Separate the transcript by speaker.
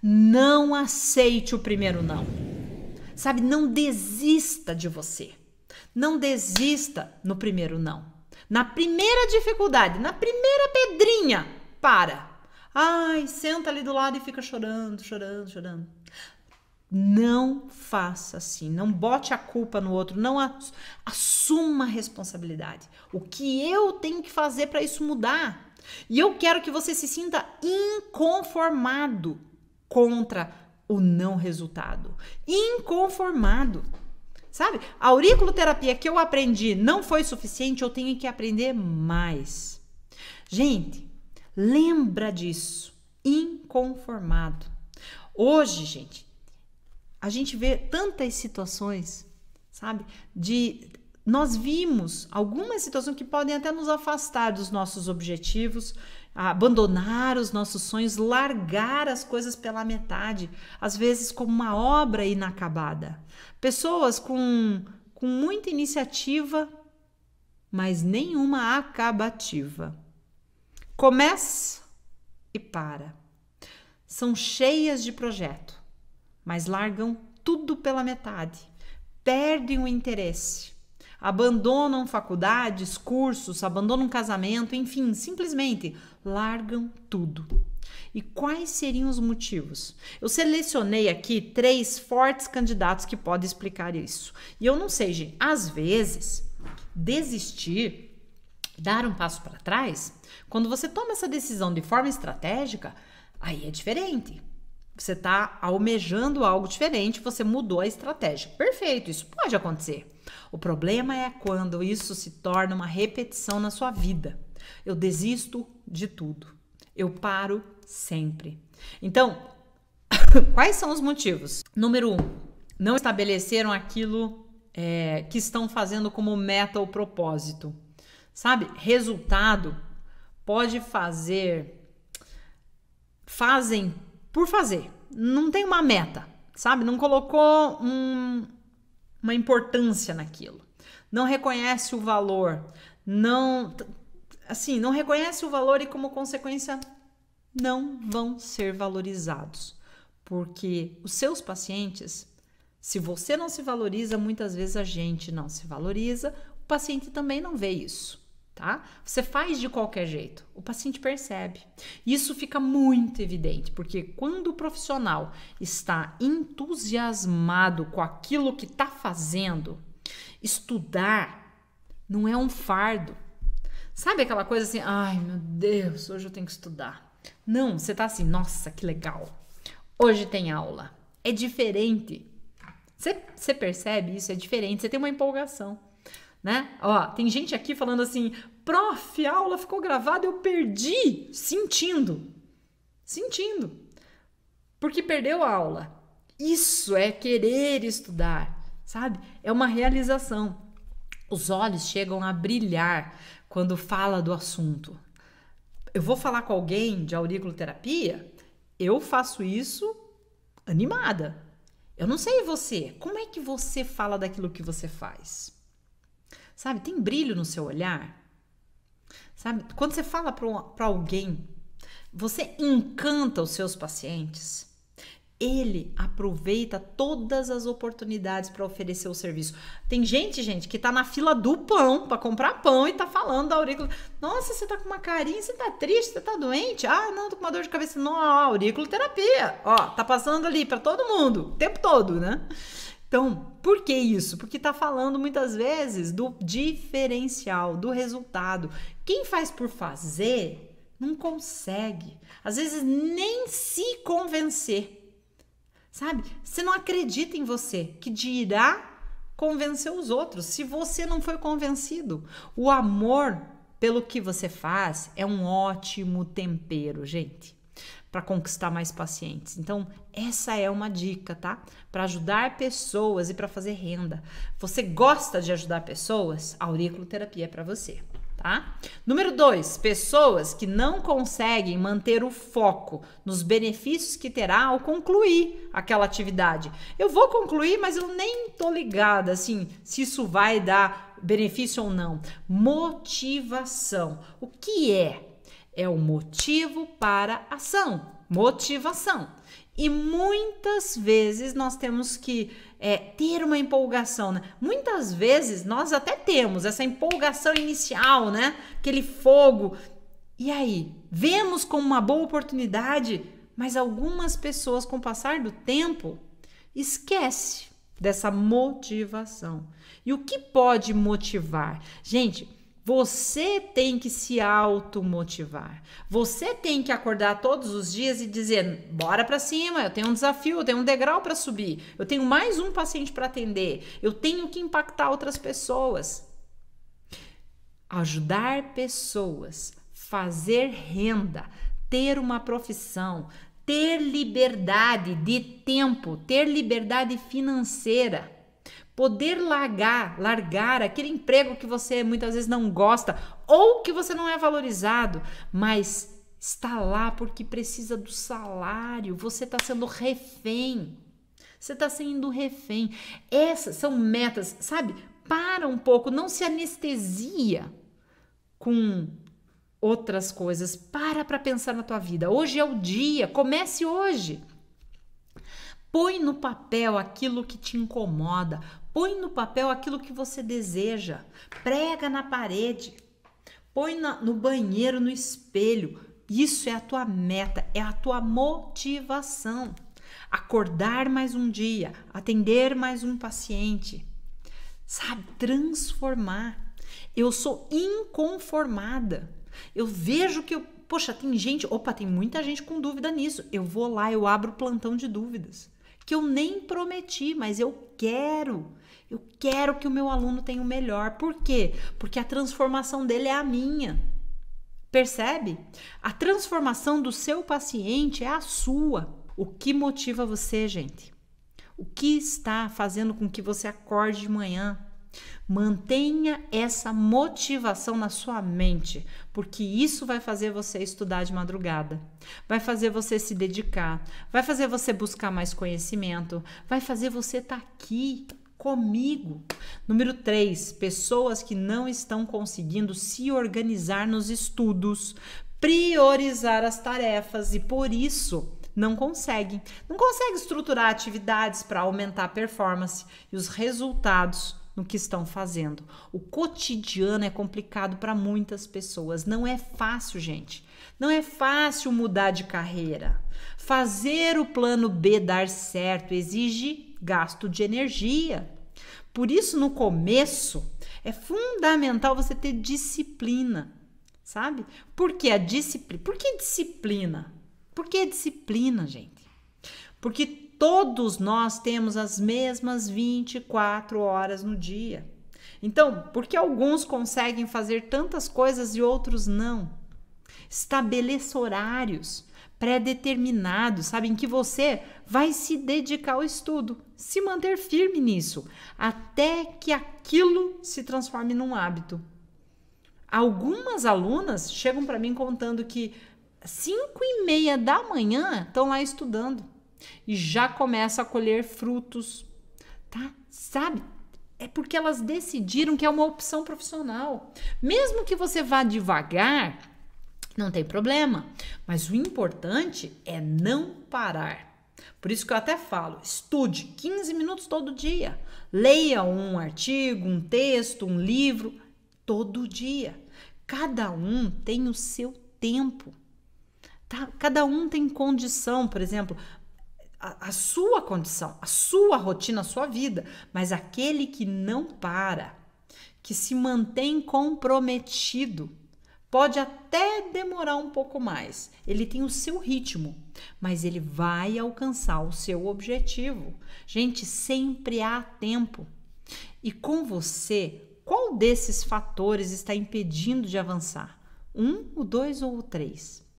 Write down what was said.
Speaker 1: Não aceite o primeiro não. Sabe, não desista de você. Não desista no primeiro não. Na primeira dificuldade, na primeira pedrinha, para. Ai, senta ali do lado e fica chorando, chorando, chorando. Não faça assim, não bote a culpa no outro, não assuma a responsabilidade. O que eu tenho que fazer para isso mudar? E eu quero que você se sinta inconformado contra o não resultado, inconformado. Sabe? A auriculoterapia que eu aprendi não foi suficiente, eu tenho que aprender mais. Gente, lembra disso, inconformado. Hoje, gente, a gente vê tantas situações, sabe? De nós vimos algumas situações que podem até nos afastar dos nossos objetivos, abandonar os nossos sonhos, largar as coisas pela metade, às vezes como uma obra inacabada. Pessoas com, com muita iniciativa, mas nenhuma acabativa. Começa e para. São cheias de projeto, mas largam tudo pela metade, perdem o interesse abandonam faculdades, cursos, abandonam casamento, enfim, simplesmente largam tudo. E quais seriam os motivos? Eu selecionei aqui três fortes candidatos que podem explicar isso. E eu não sei, gente, às vezes desistir dar um passo para trás, quando você toma essa decisão de forma estratégica, aí é diferente. Você está almejando algo diferente, você mudou a estratégia. Perfeito, isso pode acontecer. O problema é quando isso se torna uma repetição na sua vida. Eu desisto de tudo. Eu paro sempre. Então, quais são os motivos? Número um, não estabeleceram aquilo é, que estão fazendo como meta ou propósito. Sabe, resultado pode fazer, fazem por fazer não tem uma meta, sabe? Não colocou um, uma importância naquilo. Não reconhece o valor, não assim, não reconhece o valor e como consequência não vão ser valorizados, porque os seus pacientes, se você não se valoriza, muitas vezes a gente não se valoriza, o paciente também não vê isso tá? Você faz de qualquer jeito, o paciente percebe. Isso fica muito evidente, porque quando o profissional está entusiasmado com aquilo que está fazendo, estudar não é um fardo. Sabe aquela coisa assim, ai meu Deus, hoje eu tenho que estudar. Não, você tá assim, nossa, que legal. Hoje tem aula. É diferente. Você, você percebe isso? É diferente. Você tem uma empolgação né? Ó, tem gente aqui falando assim: "Prof, a aula ficou gravada, eu perdi", sentindo. Sentindo. Porque perdeu a aula. Isso é querer estudar, sabe? É uma realização. Os olhos chegam a brilhar quando fala do assunto. Eu vou falar com alguém de auriculoterapia, eu faço isso animada. Eu não sei você, como é que você fala daquilo que você faz? Sabe? Tem brilho no seu olhar? Sabe? Quando você fala para alguém, você encanta os seus pacientes. Ele aproveita todas as oportunidades para oferecer o serviço. Tem gente, gente, que tá na fila do pão para comprar pão e tá falando da aurícula. Nossa, você tá com uma carinha, você tá triste, você tá doente? Ah, não, tô com uma dor de cabeça. Não, terapia Ó, tá passando ali para todo mundo, o tempo todo, né? Então, por que isso? Porque está falando muitas vezes do diferencial, do resultado. Quem faz por fazer não consegue, às vezes nem se convencer, sabe? Você não acredita em você, que dirá convencer os outros se você não foi convencido. O amor pelo que você faz é um ótimo tempero, gente para conquistar mais pacientes. Então, essa é uma dica, tá? Para ajudar pessoas e para fazer renda. Você gosta de ajudar pessoas? A auriculoterapia é para você. Tá? Número dois, pessoas que não conseguem manter o foco nos benefícios que terá ao concluir aquela atividade. Eu vou concluir, mas eu nem tô ligada assim se isso vai dar benefício ou não. Motivação. O que é é o motivo para ação, motivação. E muitas vezes nós temos que é, ter uma empolgação. Né? Muitas vezes nós até temos essa empolgação inicial, né? Aquele fogo. E aí, vemos como uma boa oportunidade, mas algumas pessoas, com o passar do tempo, esquece dessa motivação. E o que pode motivar? Gente, você tem que se automotivar. Você tem que acordar todos os dias e dizer: bora para cima, eu tenho um desafio, eu tenho um degrau para subir, eu tenho mais um paciente para atender, eu tenho que impactar outras pessoas. Ajudar pessoas, fazer renda, ter uma profissão, ter liberdade de tempo, ter liberdade financeira poder largar, largar aquele emprego que você muitas vezes não gosta ou que você não é valorizado, mas está lá porque precisa do salário, você está sendo refém. Você está sendo refém. Essas são metas, sabe? Para um pouco, não se anestesia com outras coisas. Para para pensar na tua vida. Hoje é o dia, comece hoje. Põe no papel aquilo que te incomoda, põe no papel aquilo que você deseja, prega na parede, põe na, no banheiro, no espelho. Isso é a tua meta, é a tua motivação. Acordar mais um dia, atender mais um paciente, sabe? Transformar. Eu sou inconformada. Eu vejo que eu poxa, tem gente, opa, tem muita gente com dúvida nisso. Eu vou lá, eu abro o plantão de dúvidas que eu nem prometi, mas eu quero. Eu quero que o meu aluno tenha o melhor. Por quê? Porque a transformação dele é a minha. Percebe? A transformação do seu paciente é a sua. O que motiva você, gente? O que está fazendo com que você acorde de manhã Mantenha essa motivação na sua mente, porque isso vai fazer você estudar de madrugada, vai fazer você se dedicar, vai fazer você buscar mais conhecimento, vai fazer você estar tá aqui comigo. Número 3, pessoas que não estão conseguindo se organizar nos estudos, priorizar as tarefas e por isso não conseguem. Não consegue estruturar atividades para aumentar a performance e os resultados no que estão fazendo. O cotidiano é complicado para muitas pessoas. Não é fácil, gente. Não é fácil mudar de carreira. Fazer o plano B dar certo exige gasto de energia. Por isso, no começo, é fundamental você ter disciplina, sabe? Porque a disciplina. Por que disciplina? Por que disciplina, gente? Porque todos nós temos as mesmas 24 horas no dia. Então, por que alguns conseguem fazer tantas coisas e outros não? Estabeleça horários pré-determinados, sabe, em que você vai se dedicar ao estudo, se manter firme nisso, até que aquilo se transforme num hábito. Algumas alunas chegam para mim contando que 5 e meia da manhã estão lá estudando e já começa a colher frutos, tá? Sabe? É porque elas decidiram que é uma opção profissional. Mesmo que você vá devagar, não tem problema, mas o importante é não parar. Por isso que eu até falo, estude 15 minutos todo dia. Leia um artigo, um texto, um livro todo dia. Cada um tem o seu tempo. Tá? Cada um tem condição, por exemplo, a, a sua condição, a sua rotina, a sua vida, mas aquele que não para, que se mantém comprometido, pode até demorar um pouco mais. Ele tem o seu ritmo, mas ele vai alcançar o seu objetivo. Gente, sempre há tempo. E com você, qual desses fatores está impedindo de avançar? Um, o dois ou o três?